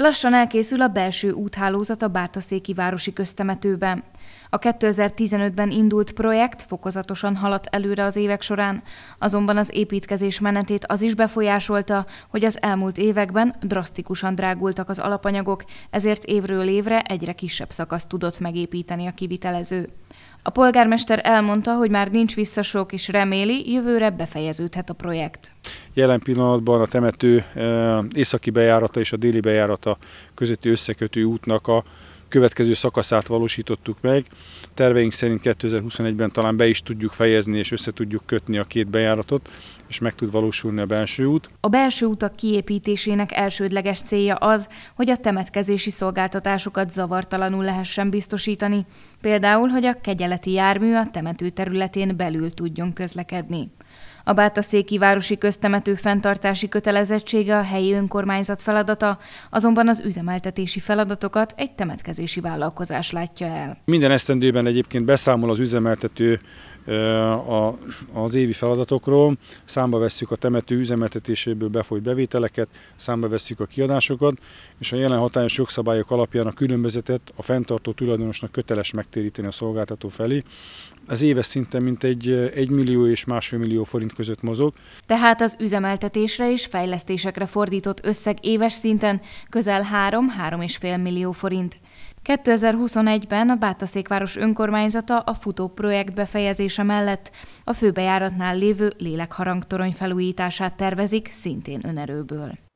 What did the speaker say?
Lassan elkészül a belső úthálózat a Bártaszéki Városi Köztemetőben. A 2015-ben indult projekt fokozatosan haladt előre az évek során, azonban az építkezés menetét az is befolyásolta, hogy az elmúlt években drasztikusan drágultak az alapanyagok, ezért évről évre egyre kisebb szakaszt tudott megépíteni a kivitelező. A polgármester elmondta, hogy már nincs visszasok, és reméli, jövőre befejeződhet a projekt. Jelen pillanatban a temető e, északi bejárata és a déli bejárata közötti összekötő útnak a következő szakaszát valósítottuk meg. Terveink szerint 2021-ben talán be is tudjuk fejezni és össze tudjuk kötni a két bejáratot, és meg tud valósulni a belső út. A belső utak kiépítésének elsődleges célja az, hogy a temetkezési szolgáltatásokat zavartalanul lehessen biztosítani, például, hogy a kegyeleti jármű a temető területén belül tudjon közlekedni. A Bátaszéki Városi Köztemető fenntartási kötelezettsége a helyi önkormányzat feladata, azonban az üzemeltetési feladatokat egy temetkezési vállalkozás látja el. Minden esztendőben egyébként beszámol az üzemeltető a, az évi feladatokról, számba vesszük a temető üzemeltetéséből befolyt bevételeket, számba vesszük a kiadásokat, és a jelen hatályos jogszabályok alapján a különbözetet a fenntartó tulajdonosnak köteles megtéríteni a szolgáltató felé. Az éves szinten mintegy 1 millió és másfél millió forint között mozog. Tehát az üzemeltetésre és fejlesztésekre fordított összeg éves szinten közel 3-3,5 millió forint. 2021-ben a Bátaszékváros önkormányzata a futó projekt befejezése építése mellett a főbejáratnál lévő lélekharangtorony felújítását tervezik szintén önerőből.